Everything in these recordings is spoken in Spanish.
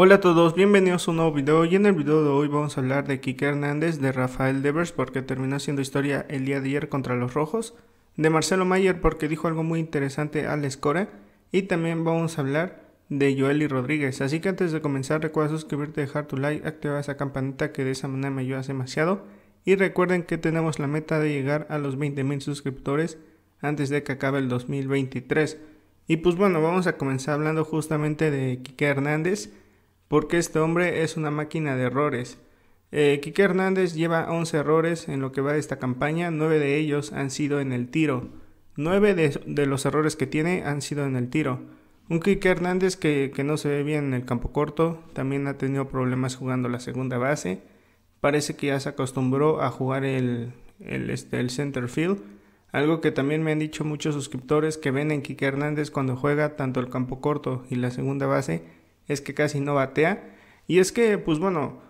Hola a todos, bienvenidos a un nuevo video y en el video de hoy vamos a hablar de Kike Hernández, de Rafael Devers porque terminó haciendo historia el día de ayer contra los rojos, de Marcelo Mayer porque dijo algo muy interesante al escora y también vamos a hablar de Joel y Rodríguez. Así que antes de comenzar recuerda suscribirte, dejar tu like, activar esa campanita que de esa manera me ayudas demasiado y recuerden que tenemos la meta de llegar a los 20.000 suscriptores antes de que acabe el 2023. Y pues bueno, vamos a comenzar hablando justamente de Kike Hernández porque este hombre es una máquina de errores. Eh, Hernández lleva 11 errores en lo que va de esta campaña, 9 de ellos han sido en el tiro. 9 de, los errores que tiene han sido en el tiro. Un Kike Hernández que, no se ve bien en el campo corto, también ha tenido problemas jugando la segunda base. Parece que ya se acostumbró a jugar el, el, este, el center field, algo que también me han dicho muchos suscriptores que ven en Kike Hernández cuando juega tanto el campo corto y la segunda base es que casi no batea. Y es que, pues bueno,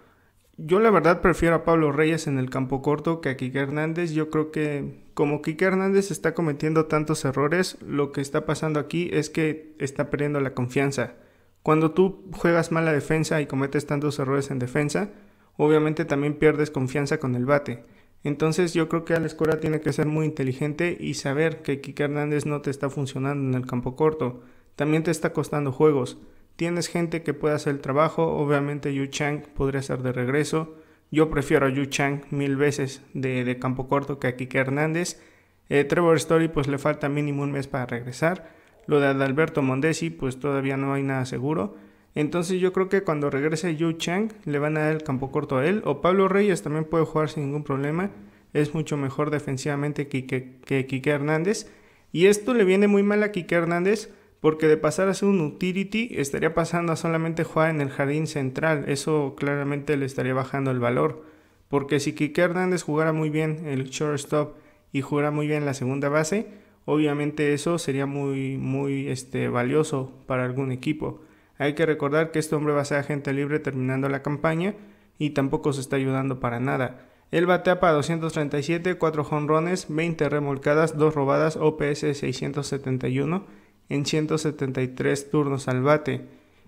yo la verdad prefiero a Pablo Reyes en el campo corto que a Kike Hernández. Yo creo que como Kike Hernández está cometiendo tantos errores, lo que está pasando aquí es que está perdiendo la confianza. Cuando tú juegas mala defensa y cometes tantos errores en defensa, obviamente también pierdes confianza con el bate. Entonces yo creo que Alex Cora tiene que ser muy inteligente y saber que Kike Hernández no te está funcionando en el campo corto. También te está costando juegos. Tienes gente que puede hacer el trabajo. Obviamente Yu Chang podría ser de regreso. Yo prefiero a Yu Chang mil veces de, campo corto que a Kike Hernández. Eh, Trevor Story pues le falta mínimo un mes para regresar. Lo de Adalberto Mondesi pues todavía no hay nada seguro. Entonces yo creo que cuando regrese Yu Chang le van a dar el campo corto a él. O Pablo Reyes también puede jugar sin ningún problema. Es mucho mejor defensivamente que, que, que Kike Hernández. Y esto le viene muy mal a Kike Hernández porque de pasar a ser un utility estaría pasando a solamente jugar en el jardín central, eso claramente le estaría bajando el valor, porque si Kike Hernández jugara muy bien el shortstop y jugara muy bien la segunda base, obviamente eso sería muy muy este valioso para algún equipo. Hay que recordar que este hombre va a ser agente libre terminando la campaña y tampoco se está ayudando para nada. Él batea para 237, 4 jonrones, 20 remolcadas, 2 robadas, OPS 671 en 173 turnos al bate.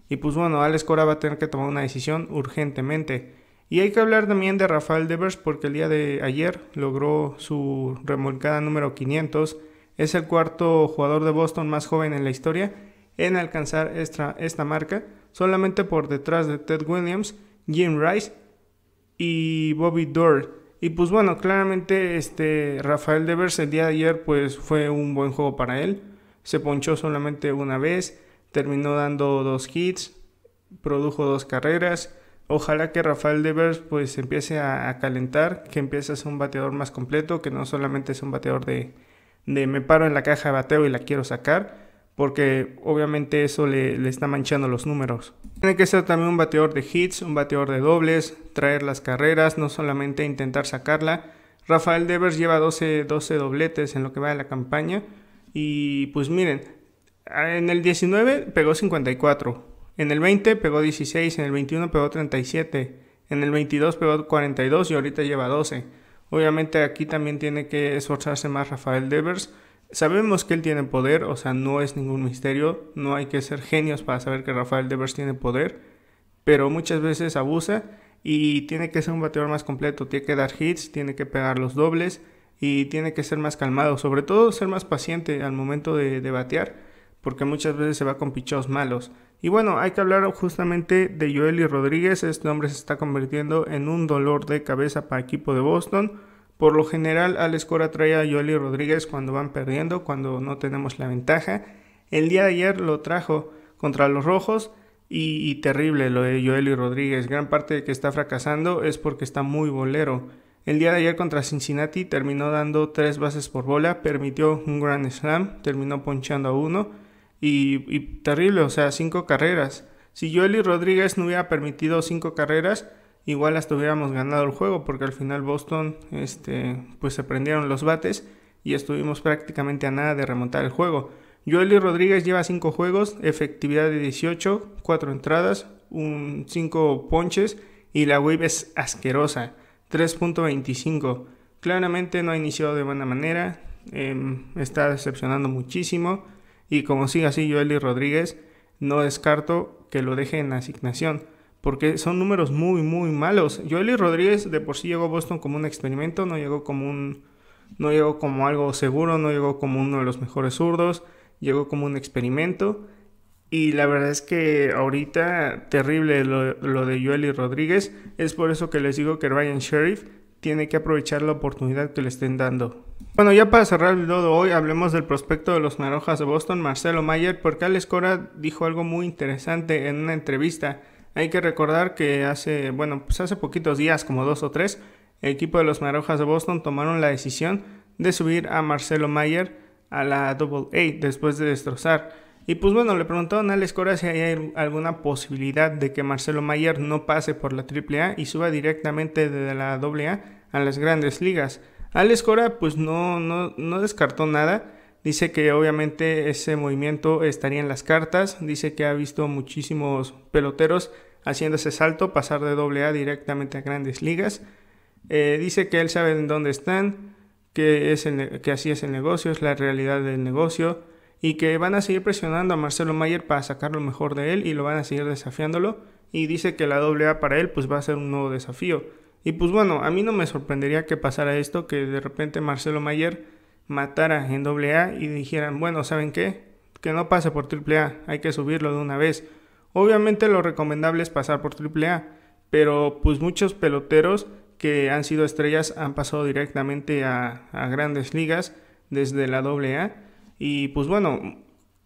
Y pues bueno, Alex Cora va a tener que tomar una decisión urgentemente. Y hay que hablar también de Rafael Devers porque el día de ayer logró su remolcada número 500. Es el cuarto jugador de Boston más joven en la historia en alcanzar esta, esta marca, solamente por detrás de Ted Williams, Jim Rice y Bobby Doerr Y pues bueno, claramente este Rafael Devers el día de ayer pues fue un buen juego para él. Se ponchó solamente una vez, terminó dando dos hits, produjo dos carreras. Ojalá que Rafael Devers pues empiece a, calentar, que empiece a ser un bateador más completo, que no solamente es un bateador de, de me paro en la caja de bateo y la quiero sacar, porque obviamente eso le, está manchando los números. Tiene que ser también un bateador de hits, un bateador de dobles, traer las carreras, no solamente intentar sacarla. Rafael Devers lleva 12, 12 dobletes en lo que va a la campaña. Y pues miren, en el 19 pegó 54, en el 20 pegó 16, en el 21 pegó 37, en el 22 pegó 42 y ahorita lleva 12. Obviamente aquí también tiene que esforzarse más Rafael Devers. Sabemos que él tiene poder, o sea, no es ningún misterio, no hay que ser genios para saber que Rafael Devers tiene poder, pero muchas veces abusa y tiene que ser un bateador más completo, tiene que dar hits, tiene que pegar los dobles y tiene que ser más calmado, sobre todo ser más paciente al momento de, batear, porque muchas veces se va con pichos malos. Y bueno, hay que hablar justamente de Joel y Rodríguez, este hombre se está convirtiendo en un dolor de cabeza para el equipo de Boston. Por lo general, Alex Cora trae a Joel y Rodríguez cuando van perdiendo, cuando no tenemos la ventaja. El día de ayer lo trajo contra los rojos y, terrible lo de Joel y Rodríguez. Gran parte de que está fracasando es porque está muy bolero. El día de ayer contra Cincinnati terminó dando tres bases por bola, permitió un gran slam, terminó ponchando a uno y, terrible, o sea, cinco carreras. Si y Rodríguez no hubiera permitido cinco carreras, igual hasta hubiéramos ganado el juego porque al final Boston este, pues se prendieron los bates y estuvimos prácticamente a nada de remontar el juego. y Rodríguez lleva cinco juegos, efectividad de 18, cuatro entradas, cinco ponches y la wave es asquerosa. 3.25. Claramente no ha iniciado de buena manera, em, está decepcionando muchísimo y como sigue así y Rodríguez, no descarto que lo deje en asignación porque son números muy, muy malos. y Rodríguez de por sí llegó a Boston como un experimento, no llegó como un... No llegó como algo seguro, no llegó como uno de los mejores zurdos, llegó como un experimento y la verdad es que ahorita terrible lo, de Joel y Rodríguez. Es por eso que les digo que Ryan Sheriff tiene que aprovechar la oportunidad que le estén dando. Bueno, ya para cerrar el video hoy, hablemos del prospecto de los narojas de Boston, Marcelo Mayer, porque Alex Cora dijo algo muy interesante en una entrevista. Hay que recordar que hace, bueno, pues hace poquitos días, como dos o tres, el equipo de los Marojas de Boston tomaron la decisión de subir a Marcelo Mayer a la Double A después de destrozar y pues bueno, le preguntaron a Alex Cora si hay alguna posibilidad de que Marcelo Mayer no pase por la AAA y suba directamente de la AA a las grandes ligas. Alex Cora pues no, no, descartó nada, dice que obviamente ese movimiento estaría en las cartas, dice que ha visto muchísimos peloteros haciendo ese salto, pasar de AA directamente a grandes ligas. Eh, dice que él sabe en dónde están, que, es que así es el negocio, es la realidad del negocio y que van a seguir presionando a Marcelo Mayer para sacar lo mejor de él y lo van a seguir desafiándolo y dice que la AA para él pues va a ser un nuevo desafío. Y pues bueno, a mí no me sorprendería que pasara esto, que de repente Marcelo Mayer matara en AA y dijeran, bueno, ¿saben qué? Que no pase por AAA, hay que subirlo de una vez. Obviamente lo recomendable es pasar por AAA, pero pues muchos peloteros que han sido estrellas han pasado directamente a, a grandes ligas desde la AA y pues bueno,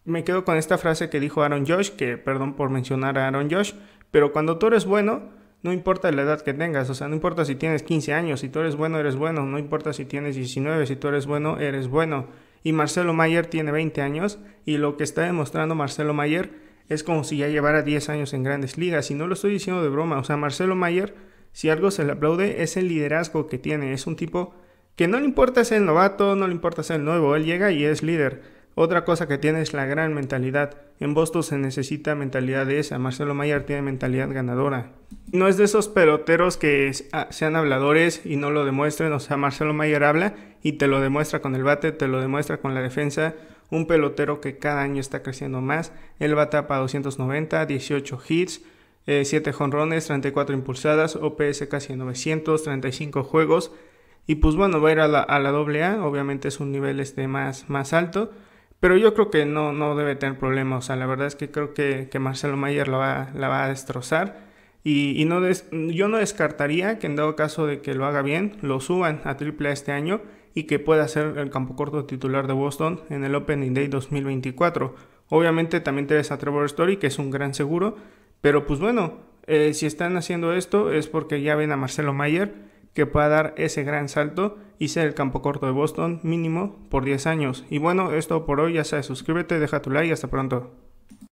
me quedo con esta frase que dijo Aaron Josh, que perdón por mencionar a Aaron Josh, pero cuando tú eres bueno, no importa la edad que tengas, o sea, no importa si tienes 15 años, si tú eres bueno, eres bueno, no importa si tienes 19, si tú eres bueno, eres bueno. Y Marcelo Mayer tiene 20 años y lo que está demostrando Marcelo Mayer es como si ya llevara 10 años en grandes ligas y no lo estoy diciendo de broma, o sea, Marcelo Mayer, si algo se le aplaude, es el liderazgo que tiene, es un tipo que no le importa ser el novato, no le importa ser el nuevo, él llega y es líder. Otra cosa que tiene es la gran mentalidad. En Boston se necesita mentalidad de esa. Marcelo Mayer tiene mentalidad ganadora. No es de esos peloteros que ah, sean habladores y no lo demuestren. O sea, Marcelo Mayer habla y te lo demuestra con el bate, te lo demuestra con la defensa. Un pelotero que cada año está creciendo más. Él a para 290, 18 hits, 7 eh, jonrones, 34 impulsadas, OPS casi 900, 35 juegos. Y pues bueno, va a ir a la, a AA, obviamente es un nivel este, más, más alto, pero yo creo que no, no debe tener problemas. O sea, la verdad es que creo que, Marcelo Mayer la va, la va a destrozar. Y, no yo no descartaría que en dado caso de que lo haga bien, lo suban a AAA este año y que pueda ser el campo corto titular de Boston en el Opening Day 2024. Obviamente también ves a Trevor Story, que es un gran seguro, pero pues bueno, eh, si están haciendo esto es porque ya ven a Marcelo Mayer que pueda dar ese gran salto y ser el campo corto de Boston mínimo por 10 años. Y bueno, esto por hoy, ya sabes, suscríbete, deja tu like y hasta pronto.